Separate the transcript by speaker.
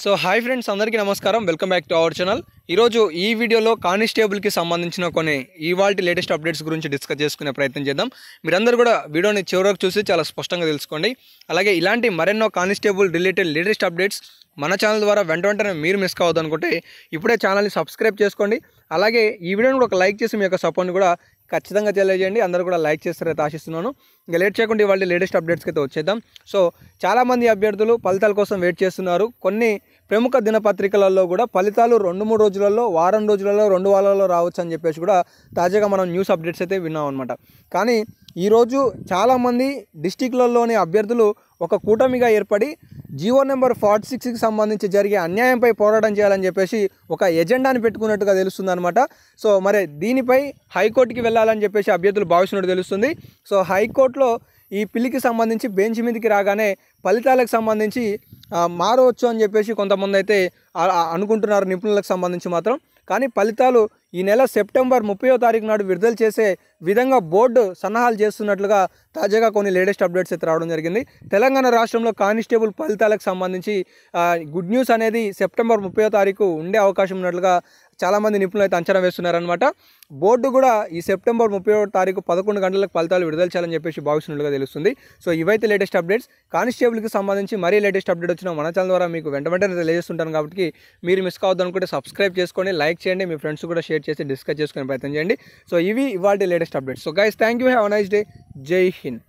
Speaker 1: so hi friends అందరికీ నమస్కారం welcome back to our channel ఈరోజు ఈ వీడియోలో కానిస్టేబుల్కి సంబంధించిన కొన్ని ఇవాళ లేటెస్ట్ అప్డేట్స్ గురించి డిస్కస్ చేసుకునే ప్రయత్నం చేద్దాం మీరందరూ కూడా వీడియోని చివరకు చూసి చాలా స్పష్టంగా తెలుసుకోండి అలాగే ఇలాంటి మరెన్నో కానిస్టేబుల్ రిలేటెడ్ లేటెస్ట్ అప్డేట్స్ మన ఛానల్ ద్వారా వెంట వెంటనే మీరు మిస్ కావద్దు అనుకుంటే ఇప్పుడే ఛానల్ని సబ్స్క్రైబ్ చేసుకోండి అలాగే ఈ వీడియోని కూడా ఒక లైక్ చేసి మీ యొక్క సపోర్ట్ని కూడా ఖచ్చితంగా తెలియజేయండి అందరూ కూడా లైక్ చేస్తారైతే ఆశిస్తున్నాను ఇంకా లేట్ చేయకుండా ఇవాళ లేటెస్ట్ అప్డేట్స్కి అయితే వచ్చేద్దాం సో చాలామంది అభ్యర్థులు ఫలితాల కోసం వెయిట్ చేస్తున్నారు కొన్ని ప్రముఖ దినపత్రికలలో కూడా ఫలితాలు రెండు మూడు రోజులలో వారం రోజులలో రెండు వారాలలో రావచ్చు అని చెప్పేసి కూడా తాజాగా మనం న్యూస్ అప్డేట్స్ అయితే విన్నాం అనమాట కానీ ఈరోజు చాలామంది డిస్టిక్లలోని అభ్యర్థులు ఒక కూటమిగా ఏర్పడి జీవో నెంబర్ ఫార్టీ సిక్స్కి సంబంధించి జరిగే అన్యాయంపై పోరాటం చేయాలని చెప్పేసి ఒక ఎజెండాని పెట్టుకున్నట్టుగా తెలుస్తుంది అనమాట సో మరి దీనిపై హైకోర్టుకి వెళ్ళాలని చెప్పేసి అభ్యర్థులు భావిస్తున్నట్టు తెలుస్తుంది సో హైకోర్టులో ఈ పిల్లికి సంబంధించి బెంచ్ మీదకి రాగానే ఫలితాలకు సంబంధించి మారవచ్చు అని చెప్పేసి కొంతమంది అయితే అనుకుంటున్నారు నిపుణులకు సంబంధించి మాత్రం కానీ ఫలితాలు ఈ నెల సెప్టెంబర్ ముప్పయో తారీఖు నాడు విడుదల చేసే విధంగా బోర్డు సన్నాహాలు చేస్తున్నట్లుగా తాజాగా కొన్ని లేటెస్ట్ అప్డేట్స్ అయితే రావడం జరిగింది తెలంగాణ రాష్ట్రంలో కానిస్టేబుల్ ఫలితాలకు సంబంధించి గుడ్ న్యూస్ అనేది సెప్టెంబర్ ముప్పయో తారీఖు ఉండే అవకాశం ఉన్నట్లుగా చాలామంది నిపుణులు అయితే అంచనా వేస్తున్నారనమాట బోర్డు కూడా ఈ సెప్టెంబర్ ముప్పై ఒకటి తారీఖు పదకొండు గంటలకు ఫలితాలు విడుదల చేయాలని చెప్పేసి భావిస్తున్నట్టుగా తెలుస్తుంది సో ఇవైతే లేటెస్ట్ అప్డేట్స్ కానిస్టేబుల్కి సంబంధించి మరీ లేటెస్ట్ అప్డేట్ వచ్చిన మన ఛానల్ ద్వారా మీకు వెంట వెంటనే తెలియజేస్తుంటాను కాబట్టి మీరు మిస్ కావద్దనుకుంటే సబ్స్క్రైబ్ చేసుకోండి లైక్ చేయండి మీ ఫ్రెండ్స్ కూడా షేర్ చేసి డిస్కస్ చేసుకునే ప్రయత్నం చేయండి సో ఇవి ఇవాళ latest updates so guys thank you have nice day జై హింద్